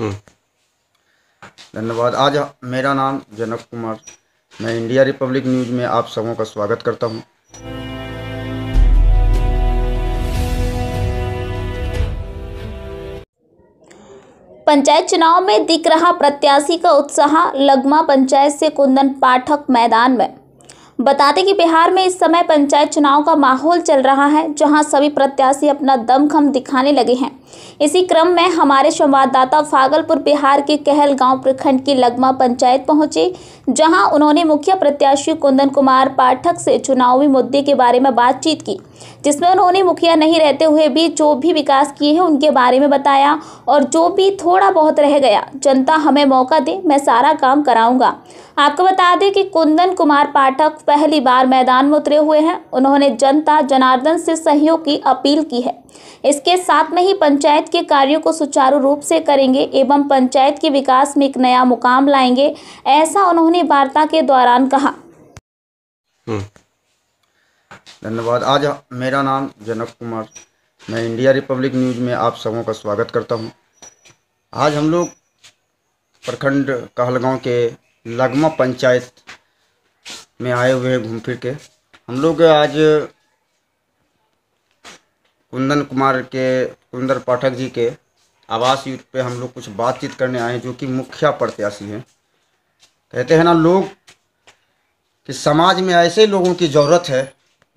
हम्म। धन्यवाद आज मेरा नाम जनक कुमार मैं इंडिया रिपब्लिक न्यूज़ में आप सबों का स्वागत करता हूं। पंचायत चुनाव में दिख रहा प्रत्याशी का उत्साह लगमा पंचायत से कुंदन पाठक मैदान में बताते कि बिहार में इस समय पंचायत चुनाव का माहौल चल रहा है जहां सभी प्रत्याशी अपना दमखम दिखाने लगे हैं इसी क्रम में हमारे संवाददाता फागलपुर बिहार के कहलगांव प्रखंड की लगमा पंचायत पहुंचे जहां उन्होंने मुख्य प्रत्याशी कुंदन कुमार पाठक से चुनावी मुद्दे के बारे में बातचीत की जिसमें उन्होंने मुखिया नहीं रहते हुए भी जो भी विकास किए हैं उनके बारे में बताया और जो भी थोड़ा बहुत रह गया जनता हमें मौका दे मैं सारा काम कराऊंगा आपको बता दें कि कुंदन कुमार पाठक पहली बार मैदान में उतरे हुए हैं उन्होंने जनता जनार्दन से सहयोग की अपील की है इसके साथ में ही पंचायत पंचायत के कार्यों को सुचारू रूप से करेंगे एवं पंचायत के विकास में एक नया मुकाम लाएंगे ऐसा उन्होंने वार्ता के दौरान कहा हम्म। धन्यवाद आज मेरा नाम जनक कुमार मैं इंडिया रिपब्लिक न्यूज़ में आप सबों का स्वागत करता हूं। आज हम लोग प्रखंड कहलगांव के लगमा पंचायत में आए हुए हैं घूम फिर के हम लोग आज कुंदन कुमार के कुंदर पाठक जी के आवास युद्ध पे हम लोग कुछ बातचीत करने आए हैं जो कि मुखिया प्रत्याशी हैं कहते हैं ना लोग कि समाज में ऐसे लोगों की ज़रूरत है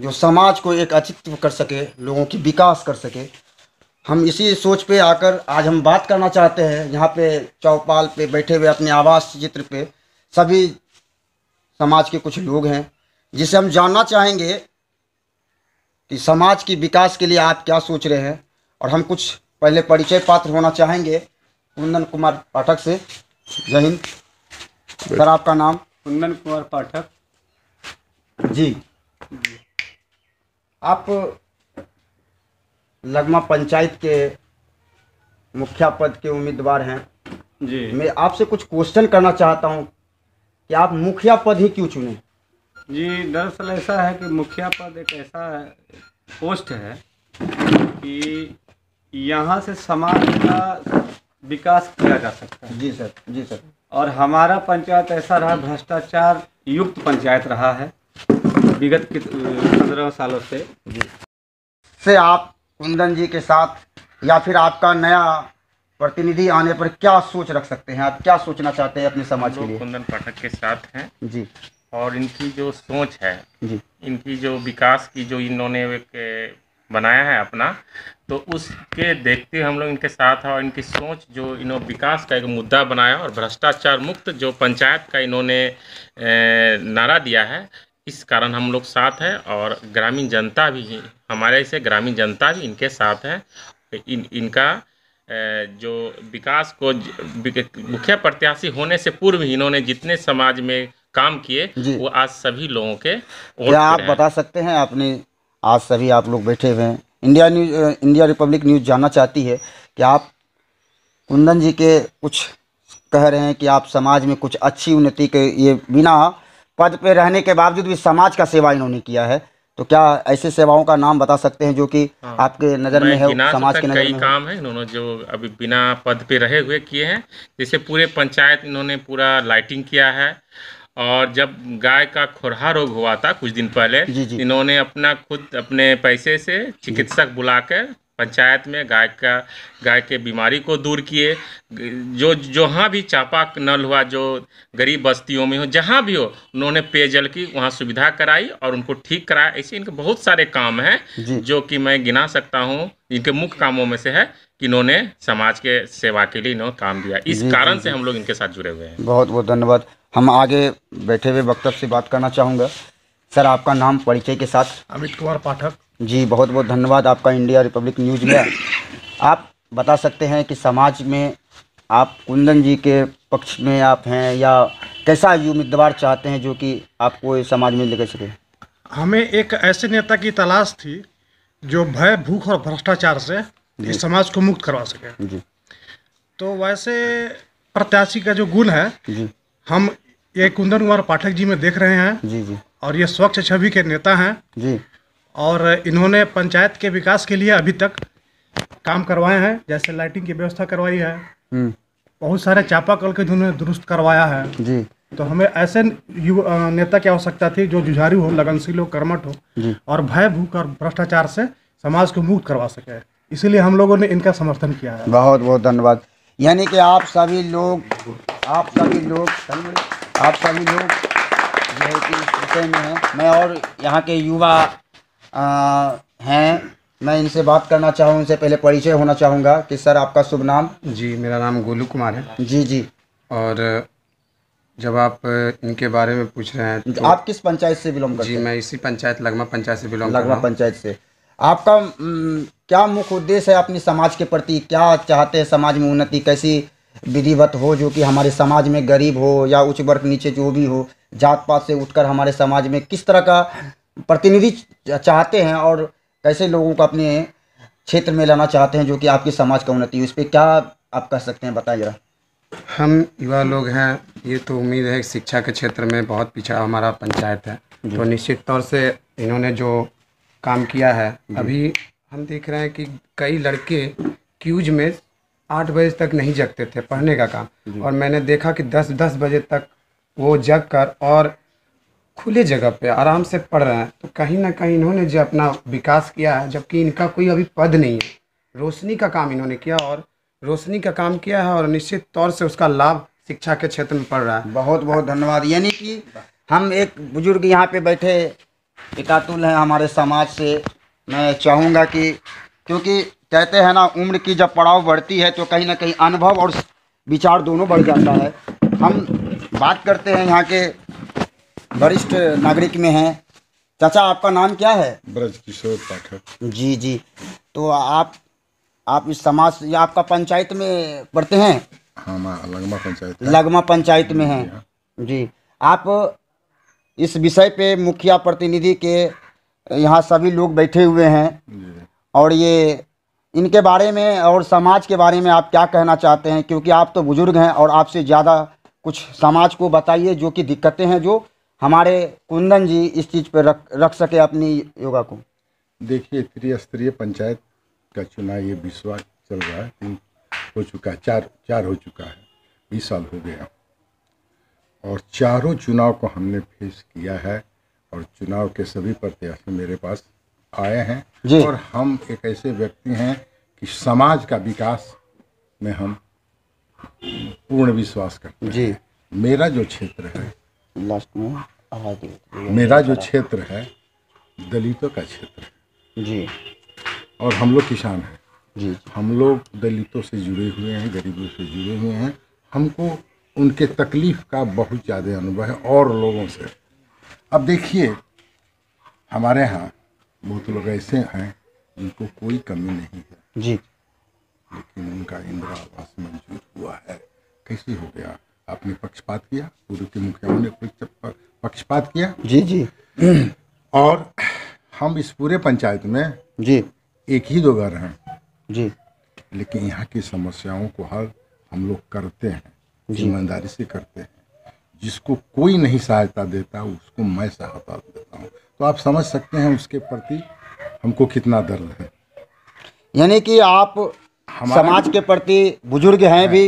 जो समाज को एक अचित्व कर सके लोगों की विकास कर सके हम इसी सोच पे आकर आज हम बात करना चाहते हैं यहाँ पे चौपाल पे बैठे हुए अपने आवास चित्र पे सभी समाज के कुछ लोग हैं जिसे हम जानना चाहेंगे कि समाज की विकास के लिए आप क्या सोच रहे हैं और हम कुछ पहले परिचय पात्र होना चाहेंगे कुंदन कुमार पाठक से जय हिंद सर आपका नाम कुंदन कुमार पाठक जी आप लगमा पंचायत के मुखिया पद के उम्मीदवार हैं जी मैं आपसे कुछ क्वेश्चन करना चाहता हूं कि आप मुखिया पद ही क्यों चुने जी दरअसल ऐसा है कि मुखिया पद एक ऐसा पोस्ट है कि यहाँ से समाज का विकास किया जा सकता है जी सर जी सर और हमारा पंचायत ऐसा रहा भ्रष्टाचार युक्त पंचायत रहा है विगत पंद्रह सालों से जी से आप कुंदन जी के साथ या फिर आपका नया प्रतिनिधि आने पर क्या सोच रख सकते हैं आप क्या सोचना चाहते हैं अपने समाज के लिए कुंदन पाठक के साथ हैं जी और इनकी जो सोच है जी इनकी जो विकास की जो इन्होंने एक बनाया है अपना तो उसके देखते हुए हम लोग इनके साथ और इनकी सोच जो इन्होंने विकास का एक मुद्दा बनाया और भ्रष्टाचार मुक्त जो पंचायत का इन्होंने नारा दिया है इस कारण हम लोग साथ हैं और ग्रामीण जनता भी हमारे से ग्रामीण जनता भी इनके साथ है तो इन इनका जो विकास को मुखिया प्रत्याशी होने से पूर्व इन्होंने जितने समाज में काम किए वो आज सभी लोगों के आप बता सकते हैं आपने आज सभी आप लोग बैठे हुए हैं India News India Republic News जानना चाहती है कि आप कुंदन जी के कुछ कह रहे हैं कि आप समाज में कुछ अच्छी उन्नति के ये बिना पद पे रहने के बावजूद भी समाज का सेवा इन्होंने किया है तो क्या ऐसे सेवाओं का नाम बता सकते हैं जो कि हाँ। आपके नज़र तो में है समाज के नज़र कई में काम है इन्होंने जो अभी बिना पद पे रहे हुए किए हैं जैसे पूरे पंचायत इन्होंने पूरा लाइटिंग किया है और जब गाय का खुरहा रोग हुआ था कुछ दिन पहले जी जी। इन्होंने अपना खुद अपने पैसे से चिकित्सक बुलाकर पंचायत में गाय का गाय के बीमारी को दूर किए जो जहाँ भी चापा नल हुआ जो गरीब बस्तियों में हो जहाँ भी हो उन्होंने पेयजल की वहाँ सुविधा कराई और उनको ठीक कराया ऐसे इनके बहुत सारे काम हैं जो कि मैं गिना सकता हूँ इनके मुख्य कामों में से है कि इन्होंने समाज के सेवा के लिए इन्होंने काम दिया इस कारण से हम लोग इनके साथ जुड़े हुए हैं बहुत बहुत धन्यवाद हम आगे बैठे हुए वक्तव्य से बात करना चाहूँगा सर आपका नाम परिचय के साथ अमित कुमार पाठक जी बहुत बहुत धन्यवाद आपका इंडिया रिपब्लिक न्यूज में आप बता सकते हैं कि समाज में आप कुंदन जी के पक्ष में आप हैं या कैसा उम्मीदवार चाहते हैं जो कि आपको समाज में लेकर सके हमें एक ऐसे नेता की तलाश थी जो भय भूख और भ्रष्टाचार से इस समाज को मुक्त करवा सके जी तो वैसे प्रत्याशी का जो गुण है जी हम ये कुंदन कुमार पाठक जी में देख रहे हैं जी जी और ये स्वच्छ छवि के नेता हैं जी और इन्होंने पंचायत के विकास के लिए अभी तक काम करवाए हैं जैसे लाइटिंग की व्यवस्था करवाई है हम्म। बहुत सारे चापा कल के जिन्होंने दुरुस्त करवाया है जी तो हमें ऐसे नेता की आवश्यकता थी जो जुझारू हो लगनशील हो कर्मठ हो और भय भूख और भ्रष्टाचार से समाज को मुक्त करवा सके इसीलिए हम लोगों ने इनका समर्थन किया है बहुत बहुत धन्यवाद यानी कि आप सभी लोग आप सभी लोग आप सभी लोग जो है कि इस विषय में हैं मैं और यहाँ के युवा हैं मैं इनसे बात करना चाहूँ इनसे पहले परिचय होना चाहूँगा कि सर आपका शुभ नाम जी मेरा नाम गोलू कुमार है जी जी और जब आप इनके बारे में पूछ रहे हैं तो आप किस पंचायत से बिलोंग करते हैं जी मैं इसी पंचायत लगमा पंचायत से बिलोंग लगमा पंचायत से आपका क्या मुख्य उद्देश्य है अपने समाज के प्रति क्या चाहते हैं समाज में उन्नति कैसी विधिवत हो जो कि हमारे समाज में गरीब हो या उच्च वर्ग नीचे जो भी हो जात पात से उठकर हमारे समाज में किस तरह का प्रतिनिधि चाहते हैं और कैसे लोगों को अपने क्षेत्र में लाना चाहते हैं जो कि आपके समाज का उन्नति उस पर क्या आप कह सकते हैं बताइए जरा हम युवा लोग हैं ये तो उम्मीद है शिक्षा के क्षेत्र में बहुत पीछा हमारा पंचायत है तो निश्चित तौर से इन्होंने जो काम किया है अभी हम देख रहे हैं कि कई लड़के क्यूज में आठ बजे तक नहीं जगते थे पढ़ने का काम और मैंने देखा कि दस दस बजे तक वो जग कर और खुले जगह पे आराम से पढ़ रहे हैं तो कहीं ना कहीं इन्होंने जो अपना विकास किया है जबकि इनका कोई अभी पद नहीं है रोशनी का काम इन्होंने किया और रोशनी का काम किया है और निश्चित तौर से उसका लाभ शिक्षा के क्षेत्र में पड़ रहा है बहुत बहुत धन्यवाद यानी कि हम एक बुजुर्ग यहाँ पे बैठे एकातुल हैं हमारे समाज से मैं चाहूँगा कि क्योंकि कहते हैं ना उम्र की जब पड़ाव बढ़ती है तो कहीं ना कहीं अनुभव और विचार दोनों बढ़ जाता है हम बात करते हैं यहाँ के वरिष्ठ नागरिक में हैं चाचा आपका नाम क्या है ब्रज किशोर पाठक जी जी तो आप आप इस समाज या आपका पंचायत में पढ़ते हैं हाँ लगमा पंचायत लगमा पंचायत में हैं हाँ। जी आप इस विषय पे मुखिया प्रतिनिधि के यहाँ सभी लोग बैठे हुए हैं और ये इनके बारे में और समाज के बारे में आप क्या कहना चाहते हैं क्योंकि आप तो बुज़ुर्ग हैं और आपसे ज़्यादा कुछ समाज को बताइए जो कि दिक्कतें हैं जो हमारे कुंदन जी इस चीज़ पर रख रख सके अपनी योगा को देखिए त्रिस्तरीय पंचायत का चुनाव ये विश्वास चल रहा है तीन हो चुका है चार चार हो चुका है बीस साल हो गया और चारों चुनाव को हमने फेस किया है और चुनाव के सभी प्रत्याशी मेरे पास आए हैं और हम एक ऐसे व्यक्ति हैं कि समाज का विकास में हम पूर्ण विश्वास करते हैं जी मेरा जो क्षेत्र है लास्ट में मेरा जो क्षेत्र है दलितों का क्षेत्र है जी और हम लोग किसान हैं जी हम लोग दलितों से जुड़े हुए हैं गरीबों से जुड़े हुए हैं हमको उनके तकलीफ़ का बहुत ज़्यादा अनुभव है और लोगों से अब देखिए हमारे यहाँ बहुत लोग ऐसे हैं जिनको कोई कमी नहीं है जी लेकिन उनका इंदिरा आवास मंजूर हुआ है कैसे हो गया आपने पक्षपात किया पूर्व के मुखिया ने पक्षपात किया जी जी और हम इस पूरे पंचायत में जी एक ही दो घर हैं जी लेकिन यहाँ की समस्याओं को हल हम लोग करते हैं ईमानदारी से करते हैं जिसको कोई नहीं सहायता देता उसको मैं सहायता देता हूँ तो आप समझ सकते हैं उसके प्रति हमको कितना दर्द है यानी कि आप समाज के प्रति बुजुर्ग हैं भी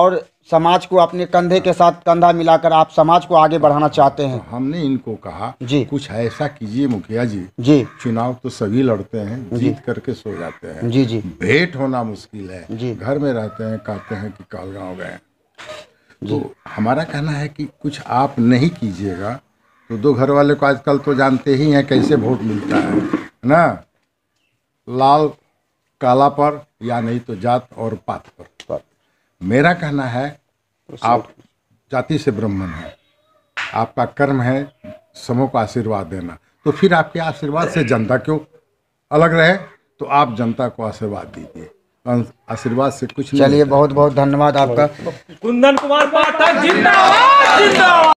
और समाज को अपने कंधे के साथ कंधा मिलाकर आप समाज को आगे बढ़ाना चाहते हैं तो हमने इनको कहा जी कुछ ऐसा कीजिए मुखिया जी जी चुनाव तो सभी लड़ते हैं जीत करके सो जाते हैं जी जी भेंट होना मुश्किल है जी घर में रहते हैं कहते हैं कि काल गाँव गए तो हमारा कहना है कि कुछ आप नहीं कीजिएगा तो दो घर वाले को आजकल तो जानते ही हैं कैसे वोट मिलता है ना लाल काला पर या नहीं तो जात और पात पर मेरा कहना है आप जाति से ब्राह्मण हैं आपका कर्म है समों को आशीर्वाद देना तो फिर आपके आशीर्वाद से जनता क्यों अलग रहे तो आप जनता को आशीर्वाद दीजिए आशीर्वाद से कुछ चलिए बहुत बहुत धन्यवाद आपका कुंदन कुमार पाठक जिंदाबाद जिंदाबाद